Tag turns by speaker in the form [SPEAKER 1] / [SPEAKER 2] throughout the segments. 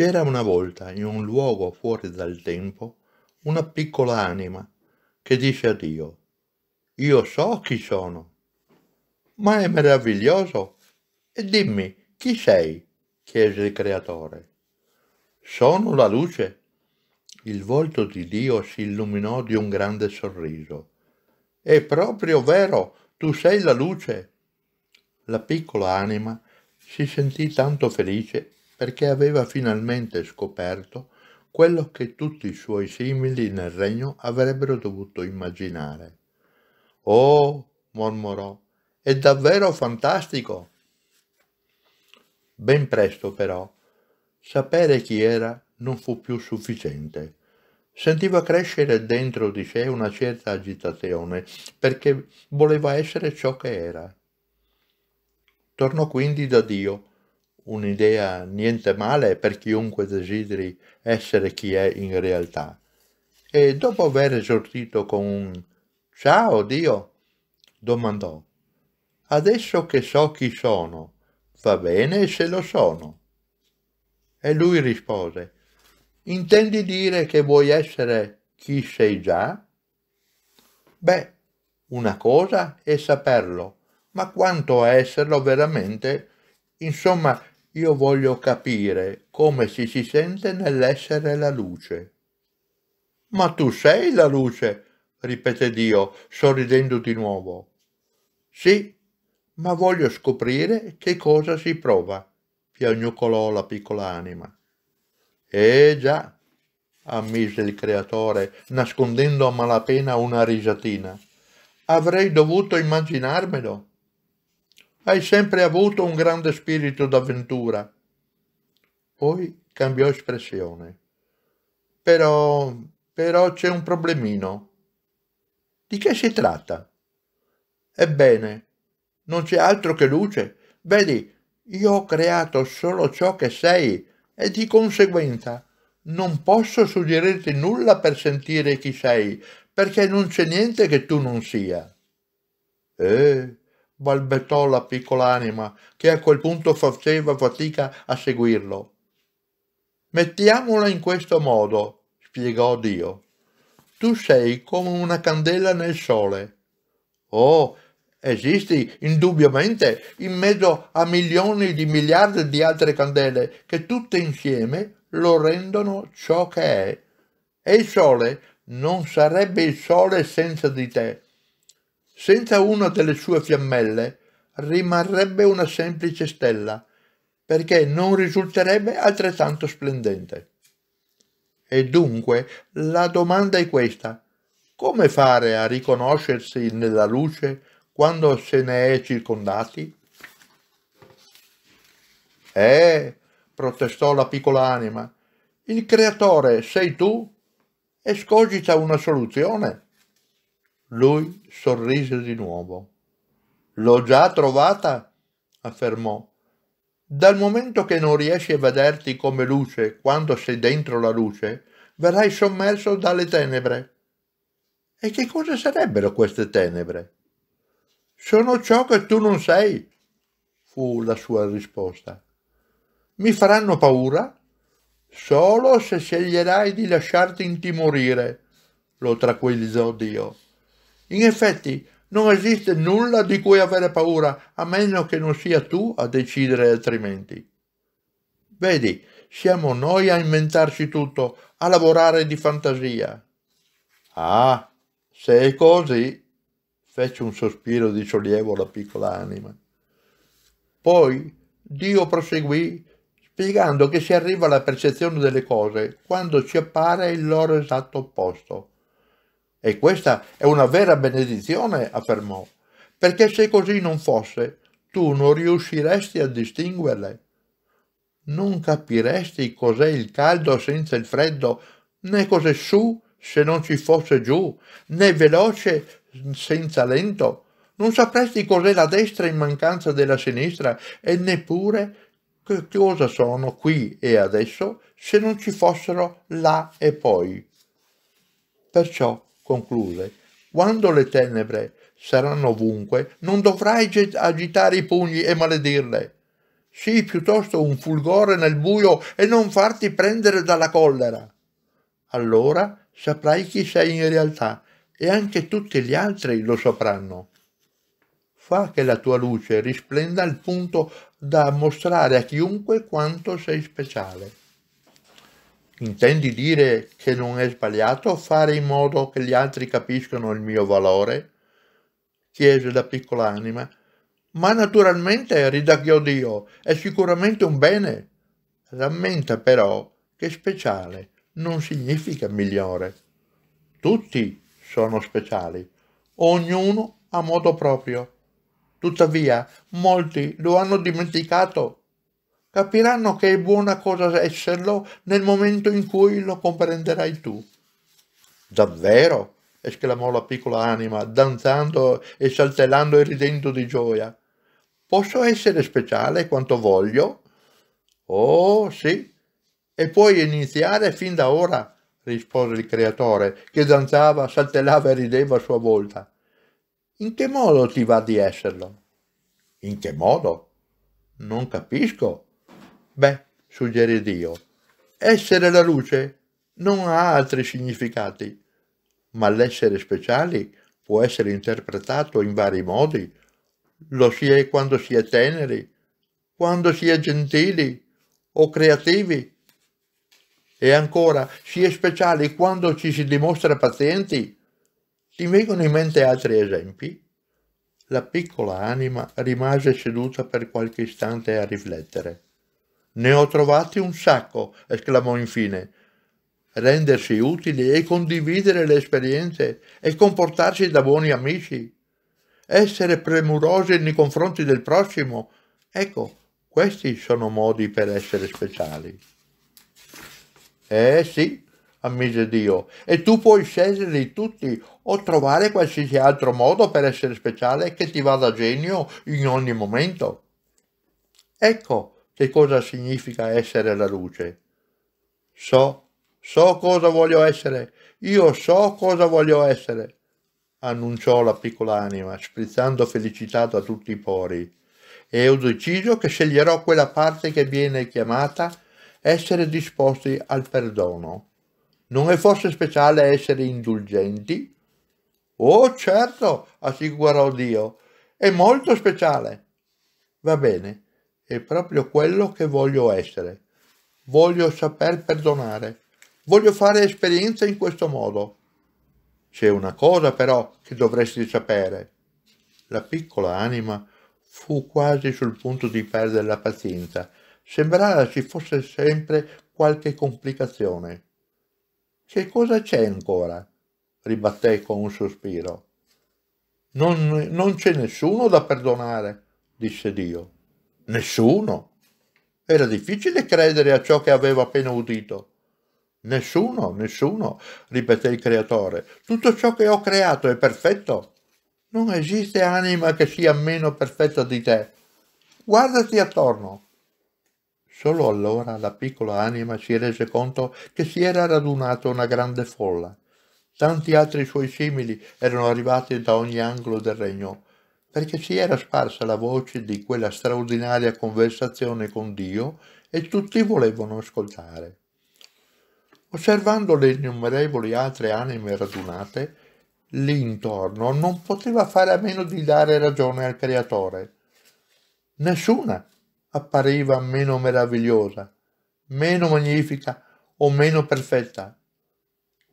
[SPEAKER 1] C'era una volta in un luogo fuori dal tempo una piccola anima che dice a Dio, io so chi sono. Ma è meraviglioso. E dimmi, chi sei? chiese il creatore. Sono la luce. Il volto di Dio si illuminò di un grande sorriso. È proprio vero, tu sei la luce. La piccola anima si sentì tanto felice perché aveva finalmente scoperto quello che tutti i suoi simili nel regno avrebbero dovuto immaginare. Oh, mormorò, è davvero fantastico! Ben presto però, sapere chi era non fu più sufficiente. Sentiva crescere dentro di sé una certa agitazione, perché voleva essere ciò che era. Tornò quindi da Dio, un'idea niente male per chiunque desideri essere chi è in realtà. E dopo aver esortito con un Ciao Dio, domandò Adesso che so chi sono, va bene se lo sono. E lui rispose Intendi dire che vuoi essere chi sei già? Beh, una cosa è saperlo, ma quanto a esserlo veramente, insomma, io voglio capire come ci si sente nell'essere la luce. Ma tu sei la luce, ripete Dio, sorridendo di nuovo. Sì, ma voglio scoprire che cosa si prova, piagnucolò la piccola anima. Eh già, ammise il creatore, nascondendo a malapena una risatina. Avrei dovuto immaginarmelo hai sempre avuto un grande spirito d'avventura. Poi cambiò espressione. Però, però c'è un problemino. Di che si tratta? Ebbene, non c'è altro che luce. Vedi, io ho creato solo ciò che sei e di conseguenza non posso suggerirti nulla per sentire chi sei, perché non c'è niente che tu non sia. Eh, balbettò la piccola anima, che a quel punto faceva fatica a seguirlo. Mettiamola in questo modo, spiegò Dio. Tu sei come una candela nel sole. Oh, esisti indubbiamente in mezzo a milioni di miliardi di altre candele che tutte insieme lo rendono ciò che è. E il sole non sarebbe il sole senza di te. Senza una delle sue fiammelle rimarrebbe una semplice stella, perché non risulterebbe altrettanto splendente. E dunque la domanda è questa. Come fare a riconoscersi nella luce quando se ne è circondati? Eh, protestò la piccola anima, il creatore sei tu? Escogita una soluzione. Lui sorrise di nuovo. L'ho già trovata, affermò. Dal momento che non riesci a vederti come luce quando sei dentro la luce, verrai sommerso dalle tenebre. E che cosa sarebbero queste tenebre? Sono ciò che tu non sei, fu la sua risposta. Mi faranno paura solo se sceglierai di lasciarti intimorire, lo tranquillizzò Dio. In effetti, non esiste nulla di cui avere paura, a meno che non sia tu a decidere altrimenti. Vedi, siamo noi a inventarci tutto, a lavorare di fantasia. Ah, se è così, fece un sospiro di sollievo la piccola anima. Poi Dio proseguì spiegando che si arriva alla percezione delle cose quando ci appare il loro esatto opposto e questa è una vera benedizione, affermò, perché se così non fosse, tu non riusciresti a distinguerle. Non capiresti cos'è il caldo senza il freddo, né cos'è su se non ci fosse giù, né veloce senza lento. Non sapresti cos'è la destra in mancanza della sinistra e neppure che cosa sono qui e adesso se non ci fossero là e poi. Perciò concluse, quando le tenebre saranno ovunque, non dovrai agitare i pugni e maledirle. Sii piuttosto un fulgore nel buio e non farti prendere dalla collera. Allora saprai chi sei in realtà e anche tutti gli altri lo sapranno. Fa che la tua luce risplenda al punto da mostrare a chiunque quanto sei speciale. Intendi dire che non è sbagliato fare in modo che gli altri capiscano il mio valore? chiese la piccola anima. Ma naturalmente, ridacchiò Dio, è sicuramente un bene. Rammenta però che speciale non significa migliore. Tutti sono speciali, ognuno a modo proprio. Tuttavia, molti lo hanno dimenticato Capiranno che è buona cosa esserlo nel momento in cui lo comprenderai tu. Davvero? esclamò la piccola anima, danzando e saltellando e ridendo di gioia. Posso essere speciale quanto voglio? Oh, sì. E puoi iniziare fin da ora, rispose il creatore, che danzava, saltellava e rideva a sua volta. In che modo ti va di esserlo? In che modo? Non capisco, Beh, suggerì Dio, essere la luce non ha altri significati, ma l'essere speciali può essere interpretato in vari modi. Lo si è quando si è teneri, quando si è gentili o creativi. E ancora, si è speciali quando ci si dimostra pazienti. Ti vengono in mente altri esempi? La piccola anima rimase seduta per qualche istante a riflettere. Ne ho trovati un sacco, esclamò infine. Rendersi utili e condividere le esperienze e comportarsi da buoni amici. Essere premurosi nei confronti del prossimo. Ecco, questi sono modi per essere speciali. Eh sì, ammise Dio, e tu puoi sceglierli tutti o trovare qualsiasi altro modo per essere speciale che ti vada a genio in ogni momento. Ecco, che cosa significa essere la luce. So, so cosa voglio essere, io so cosa voglio essere, annunciò la piccola anima, sprizzando felicità da tutti i pori. E ho deciso che sceglierò quella parte che viene chiamata essere disposti al perdono. Non è forse speciale essere indulgenti? Oh, certo, assicurò Dio, è molto speciale. Va bene, è proprio quello che voglio essere. Voglio saper perdonare. Voglio fare esperienza in questo modo. C'è una cosa però che dovresti sapere. La piccola anima fu quasi sul punto di perdere la pazienza. Sembrava ci fosse sempre qualche complicazione. Che cosa c'è ancora? ribatté con un sospiro. Non, non c'è nessuno da perdonare, disse Dio. Nessuno. Era difficile credere a ciò che aveva appena udito. Nessuno, nessuno, ripeté il creatore. Tutto ciò che ho creato è perfetto. Non esiste anima che sia meno perfetta di te. Guardati attorno. Solo allora la piccola anima si rese conto che si era radunata una grande folla. Tanti altri suoi simili erano arrivati da ogni angolo del regno perché si era sparsa la voce di quella straordinaria conversazione con Dio e tutti volevano ascoltare. Osservando le innumerevoli altre anime radunate, lì intorno non poteva fare a meno di dare ragione al Creatore. Nessuna appariva meno meravigliosa, meno magnifica o meno perfetta.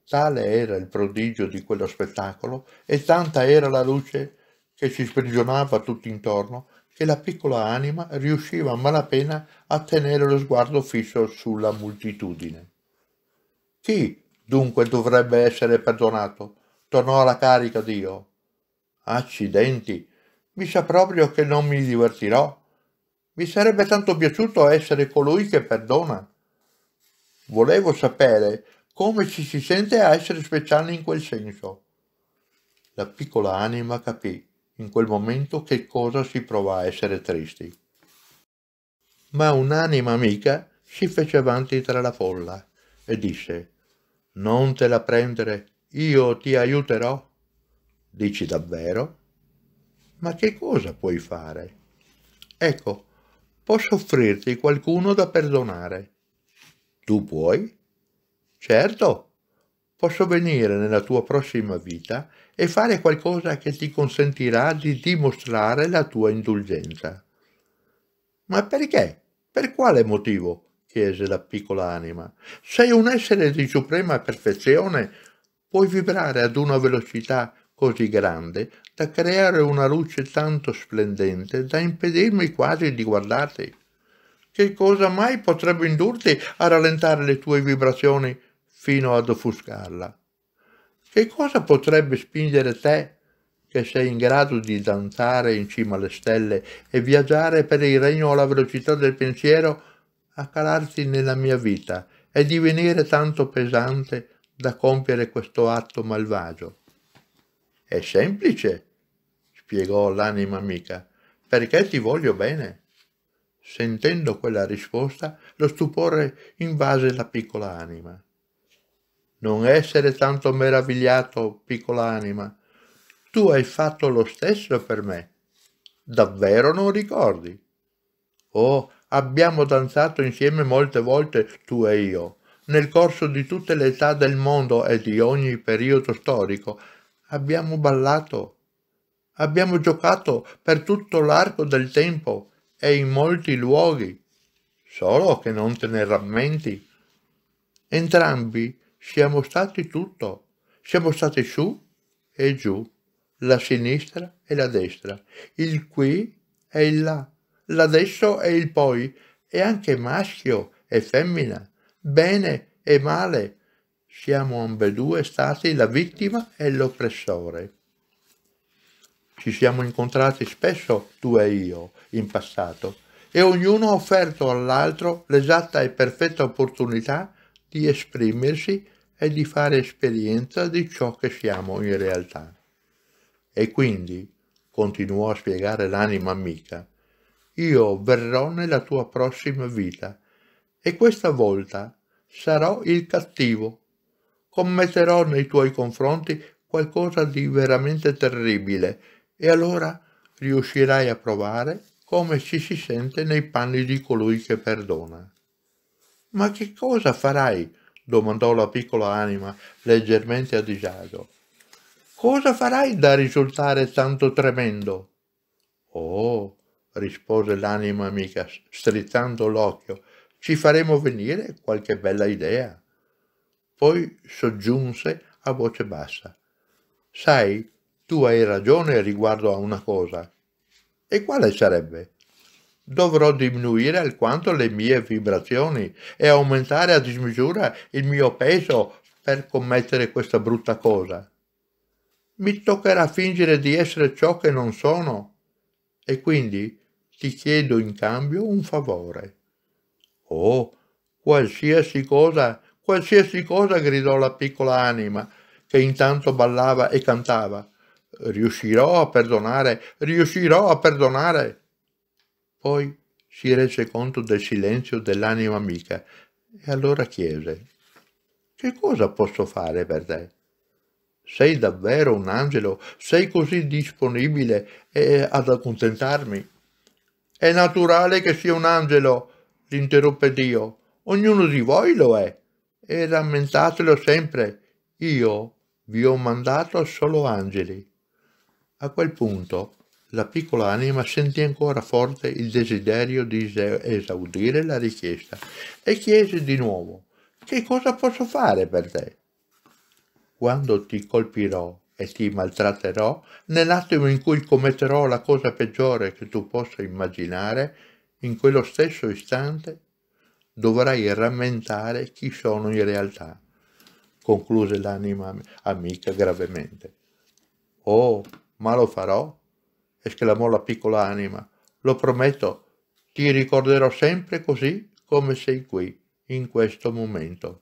[SPEAKER 1] Tale era il prodigio di quello spettacolo e tanta era la luce che si sprigionava tutti intorno, che la piccola anima riusciva a malapena a tenere lo sguardo fisso sulla moltitudine. Chi dunque dovrebbe essere perdonato? Tornò alla carica Dio. Accidenti, mi sa proprio che non mi divertirò. Mi sarebbe tanto piaciuto essere colui che perdona. Volevo sapere come ci si sente a essere speciale in quel senso. La piccola anima capì in quel momento che cosa si prova a essere tristi. Ma un'anima amica si fece avanti tra la folla e disse Non te la prendere, io ti aiuterò. Dici davvero? Ma che cosa puoi fare? Ecco, posso offrirti qualcuno da perdonare. Tu puoi? Certo, posso venire nella tua prossima vita e fare qualcosa che ti consentirà di dimostrare la tua indulgenza. Ma perché? Per quale motivo? chiese la piccola anima. Sei un essere di suprema perfezione, puoi vibrare ad una velocità così grande da creare una luce tanto splendente da impedirmi quasi di guardarti. Che cosa mai potrebbe indurti a rallentare le tue vibrazioni fino ad offuscarla? Che cosa potrebbe spingere te, che sei in grado di danzare in cima alle stelle e viaggiare per il regno alla velocità del pensiero, a calarti nella mia vita e divenire tanto pesante da compiere questo atto malvagio? È semplice, spiegò l'anima amica, perché ti voglio bene. Sentendo quella risposta, lo stupore invase la piccola anima. Non essere tanto meravigliato, piccola anima. Tu hai fatto lo stesso per me. Davvero non ricordi? Oh, abbiamo danzato insieme molte volte tu e io. Nel corso di tutte le età del mondo e di ogni periodo storico abbiamo ballato, abbiamo giocato per tutto l'arco del tempo e in molti luoghi, solo che non te ne rammenti. Entrambi siamo stati tutto. Siamo stati su e giù, la sinistra e la destra, il qui e il là, l'adesso e il poi, e anche maschio e femmina, bene e male. Siamo ambedue stati la vittima e l'oppressore. Ci siamo incontrati spesso tu e io in passato e ognuno ha offerto all'altro l'esatta e perfetta opportunità di esprimersi è di fare esperienza di ciò che siamo in realtà. E quindi, continuò a spiegare l'anima amica, io verrò nella tua prossima vita e questa volta sarò il cattivo. Commetterò nei tuoi confronti qualcosa di veramente terribile e allora riuscirai a provare come ci si sente nei panni di colui che perdona. Ma che cosa farai? domandò la piccola anima, leggermente a disagio. Cosa farai da risultare tanto tremendo? Oh, rispose l'anima amica, strizzando l'occhio, ci faremo venire qualche bella idea. Poi soggiunse a voce bassa. Sai, tu hai ragione riguardo a una cosa. E quale sarebbe? dovrò diminuire alquanto le mie vibrazioni e aumentare a dismisura il mio peso per commettere questa brutta cosa. Mi toccherà fingere di essere ciò che non sono e quindi ti chiedo in cambio un favore. Oh, qualsiasi cosa, qualsiasi cosa, gridò la piccola anima, che intanto ballava e cantava. Riuscirò a perdonare, riuscirò a perdonare. Poi si rese conto del silenzio dell'anima amica e allora chiese Che cosa posso fare per te? Sei davvero un angelo? Sei così disponibile eh, ad accontentarmi? È naturale che sia un angelo, l'interruppe Dio. Ognuno di voi lo è. E rammentatelo sempre. Io vi ho mandato solo angeli. A quel punto la piccola anima sentì ancora forte il desiderio di esaudire la richiesta e chiese di nuovo che cosa posso fare per te? Quando ti colpirò e ti maltratterò, nell'attimo in cui commetterò la cosa peggiore che tu possa immaginare, in quello stesso istante dovrai rammentare chi sono in realtà, concluse l'anima amica gravemente. Oh, ma lo farò? esclamò la piccola anima. Lo prometto, ti ricorderò sempre così come sei qui, in questo momento.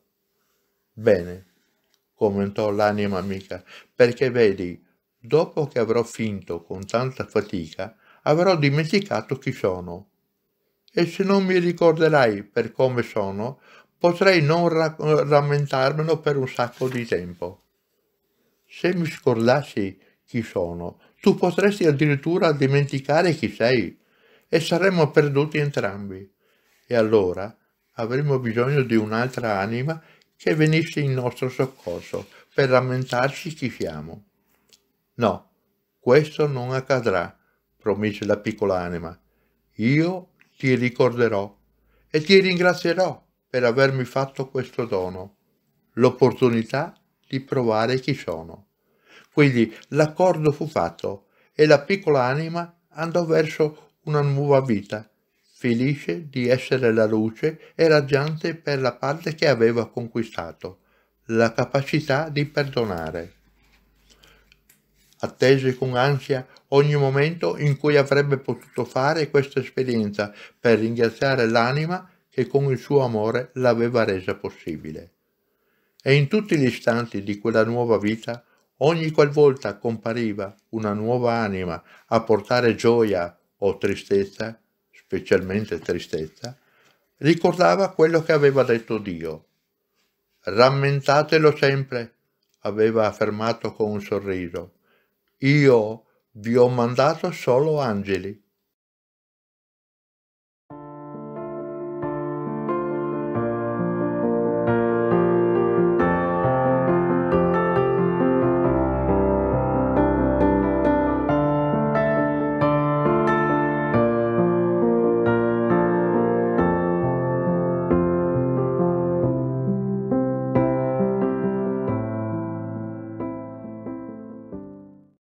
[SPEAKER 1] Bene, commentò l'anima amica, perché vedi, dopo che avrò finto con tanta fatica, avrò dimenticato chi sono. E se non mi ricorderai per come sono, potrei non ra- rammentarmelo per un sacco di tempo. Se mi scordassi chi sono, tu potresti addirittura dimenticare chi sei e saremmo perduti entrambi. E allora avremmo bisogno di un'altra anima che venisse in nostro soccorso per rammentarci chi siamo. No, questo non accadrà, promise la piccola anima. Io ti ricorderò e ti ringrazierò per avermi fatto questo dono, l'opportunità di provare chi sono. Quindi l'accordo fu fatto e la piccola anima andò verso una nuova vita, felice di essere la luce e raggiante per la parte che aveva conquistato, la capacità di perdonare. Attese con ansia ogni momento in cui avrebbe potuto fare questa esperienza per ringraziare l'anima che con il suo amore l'aveva resa possibile. E in tutti gli istanti di quella nuova vita Ogni qualvolta compariva una nuova anima a portare gioia o tristezza, specialmente tristezza, ricordava quello che aveva detto Dio. Rammentatelo sempre, aveva affermato con un sorriso. Io vi ho mandato solo angeli.